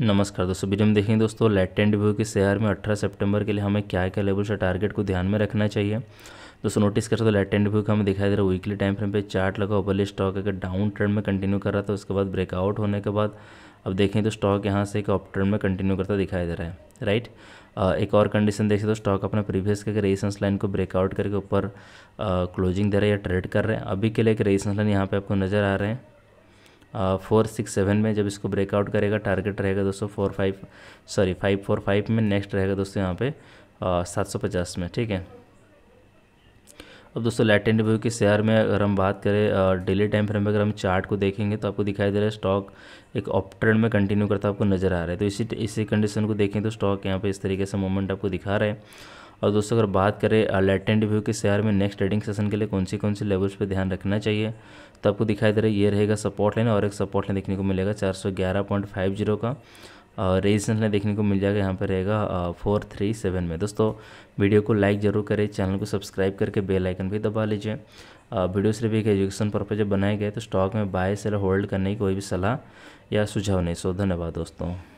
नमस्कार दोस्तों वीडियो में देखेंगे दोस्तों लेटेंट व्यू के शेयर में 18 सितंबर के लिए हमें क्या क्या लेवल से टारगेट को ध्यान में रखना चाहिए दोस्तों नोटिस करें तो लेटेंट व्यू का हमें दिखाई दे रहा है वीकली टाइम फ्रेम पे चार्ट लगा ओवरली स्टॉक अगर डाउन ट्रेंड में कंटिन्यू कर रहा था तो उसके बाद ब्रेकआउट होने के बाद अब देखें तो स्टॉक यहाँ से एक अप ट्रेंड में कंटिन्यू करता दिखाई दे रहा है राइट एक और कंडीशन देखिए तो स्टॉक अपना प्रीवियस के रेजिस्टेंस लाइन को ब्रेकआउट करके ऊपर क्लोजिंग दे रहा है या ट्रेड कर रहे हैं अभी के लिए एक रेजिस्टेंस लाइन यहाँ पे आपको नजर आ रहे हैं फोर सिक्स सेवन में जब इसको ब्रेकआउट करेगा टारगेट रहेगा दोस्तों four five sorry five four five में नेक्स्ट रहेगा दोस्तों यहाँ पे सात सौ पचास में ठीक है अब दोस्तों एंड व्यू के शेयर में अगर हम बात करें डेली टाइम फ्रेम में अगर हम चार्ट को देखेंगे तो आपको दिखाई दे रहा है स्टॉक एक ऑप ट्रेंड में कंटिन्यू करता आपको नजर आ रहा है तो इसी इसी कंडीशन को देखें तो स्टॉक यहाँ पर इस तरीके से मूवमेंट आपको दिखा रहा है और दोस्तों अगर बात करें लेटेंट व्यू के शेयर में नेक्स्ट ट्रेडिंग सेशन के लिए कौन सी कौन सी लेवल्स पे ध्यान रखना चाहिए तो आपको दिखाई दे रहा है ये रहेगा सपोर्ट लाइन और एक सपोर्ट लाइन देखने को मिलेगा चार सौ ग्यारह पॉइंट फाइव जीरो का और रेजिस्टेंस लाइन देखने को मिल जाएगा यहाँ पर रहेगा फोर थ्री सेवन में दोस्तों वीडियो को लाइक जरूर करें चैनल को सब्सक्राइब करके बेल आइकन भी दबा लीजिए वीडियो सिर्फ एक एजुकेशन पर्पज बनाए गए तो स्टॉक में बाय सेल होल्ड करने की कोई भी सलाह या सुझाव नहीं सो धन्यवाद दोस्तों